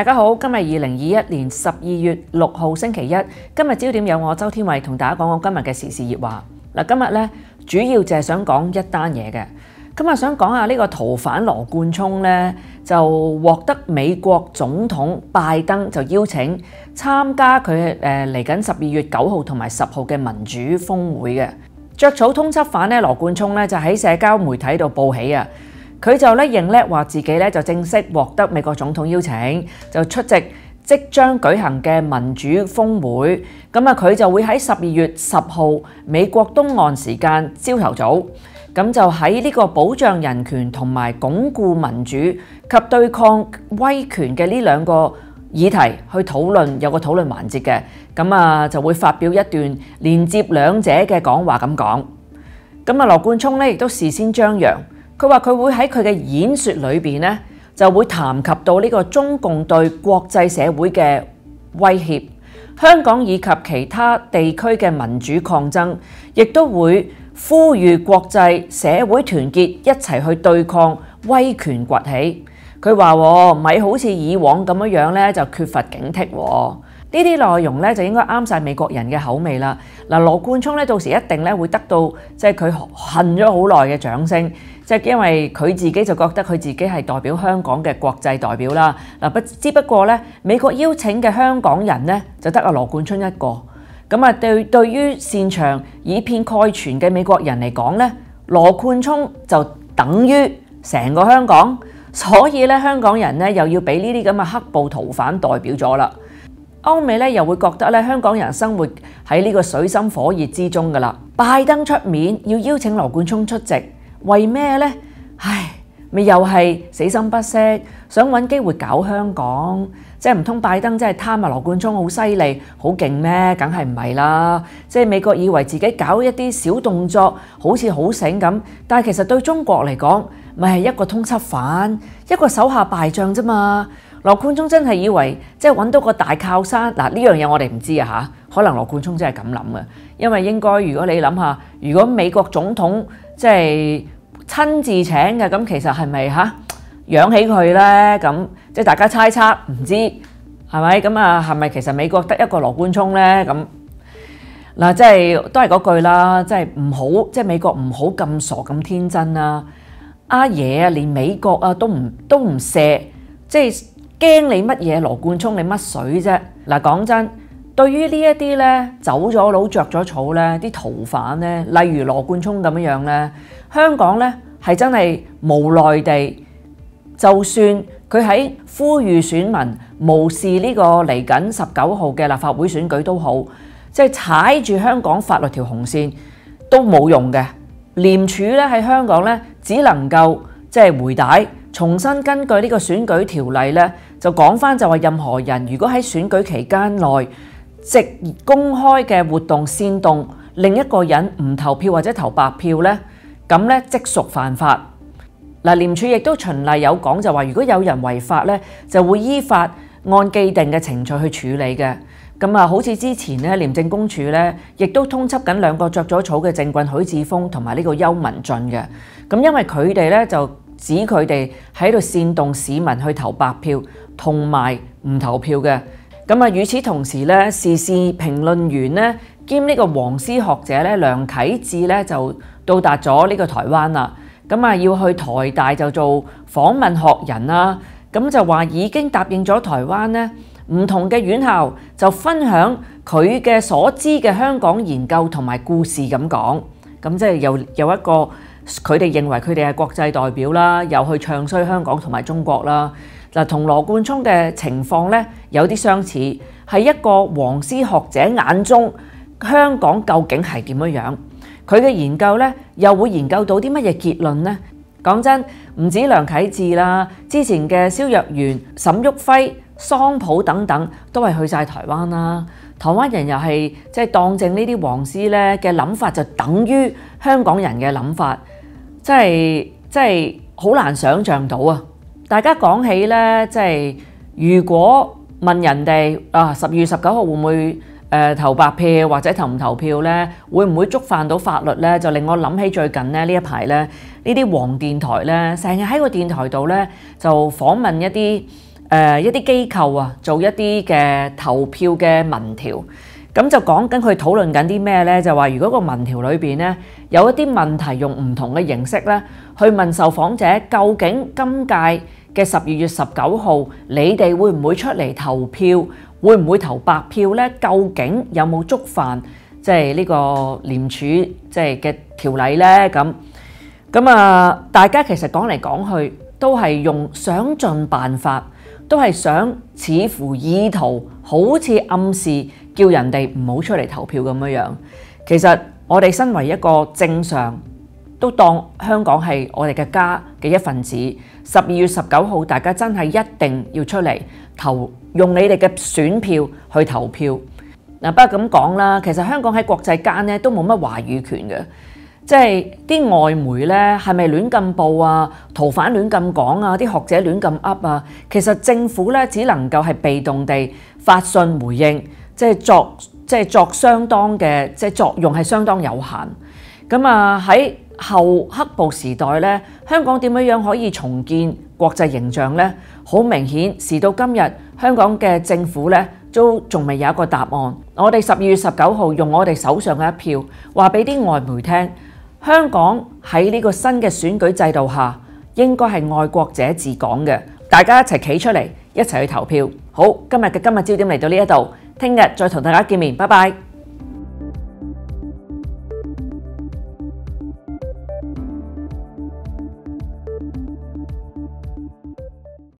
大家好，今日二零二一年十二月六号星期一，今日焦点有我周天伟同大家讲讲今日嘅时事热话。嗱，今日咧主要就系想讲一单嘢嘅，今日想讲下呢个逃犯罗冠聪咧就获得美国总统拜登就邀请参加佢诶嚟紧十二月九号同埋十号嘅民主峰会嘅，捉草通缉犯咧罗冠聪咧就喺社交媒体度报喜啊！佢就咧認叻話自己咧就正式獲得美國總統邀請，就出席即將舉行嘅民主峰會。咁啊，佢就會喺十二月十號美國東岸時間朝頭早，咁就喺呢個保障人權同埋鞏固民主及對抗威權嘅呢兩個議題去討論，有個討論環節嘅。咁啊，就會發表一段連接兩者嘅講話咁講。咁啊，羅冠聰咧亦都事先張揚。佢話：佢會喺佢嘅演說裏邊呢，就會談及到呢個中共對國際社會嘅威脅，香港以及其他地區嘅民主抗爭，亦都會呼籲國際社會團結一齊去對抗威權崛起。佢話：咪好似以往咁樣樣咧，就缺乏警惕呢啲內容咧，就應該啱晒美國人嘅口味啦。嗱，羅冠聰咧到時一定咧會得到即係佢恨咗好耐嘅掌聲。即係因為佢自己就覺得佢自己係代表香港嘅國際代表啦。嗱，不之不過咧，美國邀請嘅香港人咧就得阿羅冠聰一個咁啊。對對於擅長以偏概全嘅美國人嚟講咧，羅冠聰就等於成個香港，所以咧香港人咧又要俾呢啲咁嘅黑布逃犯代表咗啦。歐美咧又會覺得咧香港人生活喺呢個水深火熱之中噶啦。拜登出面要邀請羅冠聰出席。为咩呢？唉，咪又系死心不息，想揾机会搞香港。即系唔通拜登真系贪啊？罗冠聰好犀利，好劲咩？梗系唔系啦。即系美国以为自己搞一啲小动作，好似好醒咁，但系其实对中国嚟讲，咪系一个通缉犯，一个手下败将啫嘛。罗冠中真系以为即系揾到个大靠山嗱？呢样嘢我哋唔知啊嚇，可能罗冠中真系咁谂嘅，因为应该如果你谂下，如果美国总统即系親自請嘅咁，其實係咪嚇養起佢呢？咁即係大家猜測，唔知係咪咁啊？係咪其實美國得一個羅冠聰呢？咁嗱，即係都係嗰句啦，即係唔好即係美國唔好咁傻咁天真啦！啊爺啊，連美國啊都唔都唔射，即係驚你乜嘢？羅冠聰你乜水啫？嗱，講真，對於呢一啲咧走咗佬着咗草咧，啲逃犯咧，例如羅冠聰咁樣樣咧。香港咧係真係無奈地，就算佢喺呼籲選民無視呢個嚟緊十九號嘅立法會選舉都好，即係踩住香港法律條紅線都冇用嘅。廉署咧喺香港咧只能夠即係回帶重新根據呢個選舉條例咧，就講翻就話任何人如果喺選舉期間內藉公開嘅活動煽動另一個人唔投票或者投白票咧。咁咧即屬犯法嗱，廉署亦都循例有講，就話如果有人違法咧，就會依法按既定嘅程序去處理嘅。咁啊，好似之前咧，廉政公署咧亦都通緝緊兩個着咗草嘅政棍許志峰同埋呢個邱文俊嘅。咁因為佢哋咧就指佢哋喺度煽動市民去投白票同埋唔投票嘅。咁啊，與此同時咧，時事評論員咧兼呢個黃絲學者咧梁啟智咧就。到达咗呢个台湾啦，咁啊要去台大就做访问学人啦，咁就话已经答应咗台湾咧，唔同嘅院校就分享佢嘅所知嘅香港研究同埋故事咁讲，咁即系又有一个佢哋认为佢哋系国际代表啦，又去唱衰香港同埋中国啦，嗱同罗冠聪嘅情况咧有啲相似，系一个黄絲学者眼中香港究竟系点样样？佢嘅研究咧，又會研究到啲乜嘢結論呢？講真，唔止梁啟志啦，之前嘅蕭若元、沈旭輝、桑普等等，都係去晒台灣啦。台灣人又係即係當正呢啲黃絲咧嘅諗法，就等於香港人嘅諗法，真係真係好難想像到啊！大家講起咧，即係如果問人哋啊，十月十九號會唔會？誒投白票或者投唔投票咧，會唔會觸犯到法律咧？就令我諗起最近咧呢一排咧，呢啲黃電台咧，成日喺個電台度咧就訪問一啲誒一啲機構啊，做一啲嘅投票嘅文調，咁就講緊佢討論緊啲咩咧？就話如果個文調裏邊咧有一啲問題用唔同嘅形式咧去問受訪者，究竟今屆？嘅十二月十九號，你哋會唔會出嚟投票？會唔會投白票呢？究竟有冇觸犯即係呢個廉署即係嘅條例呢？咁咁啊！大家其實講嚟講去，都係用想盡辦法，都係想似乎意圖，好似暗示叫人哋唔好出嚟投票咁樣樣。其實我哋身為一個正常。都當香港係我哋嘅家嘅一份子。十二月十九號，大家真係一定要出嚟投用你哋嘅選票去投票嗱。不過咁講啦，其實香港喺國際間咧都冇乜話語權嘅，即係啲外媒咧係咪亂咁報啊？逃犯亂咁講啊？啲學者亂咁噏啊？其實政府咧只能夠係被動地發信回應，即係作即係作相當嘅即係作用係相當有限咁啊！喺后黑暴時代咧，香港點樣樣可以重建國際形象呢？好明顯，時到今日，香港嘅政府咧都仲未有一個答案。我哋十二月十九號用我哋手上嘅一票，話俾啲外媒聽，香港喺呢個新嘅選舉制度下，應該係愛國者治港嘅，大家一齊企出嚟，一齊去投票。好，今日嘅今日焦點嚟到呢一度，聽日再同大家見面，拜拜。